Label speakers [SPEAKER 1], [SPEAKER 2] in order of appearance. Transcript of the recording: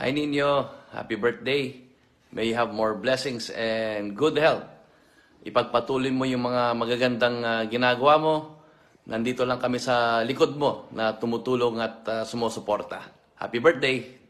[SPEAKER 1] I Nino, happy birthday. May you have more blessings and good health. Ipagpatuloy mo yung mga magagandang uh, ginagawa mo. Nandito lang kami sa likod mo na tumutulong at uh, sumusuporta. Happy birthday!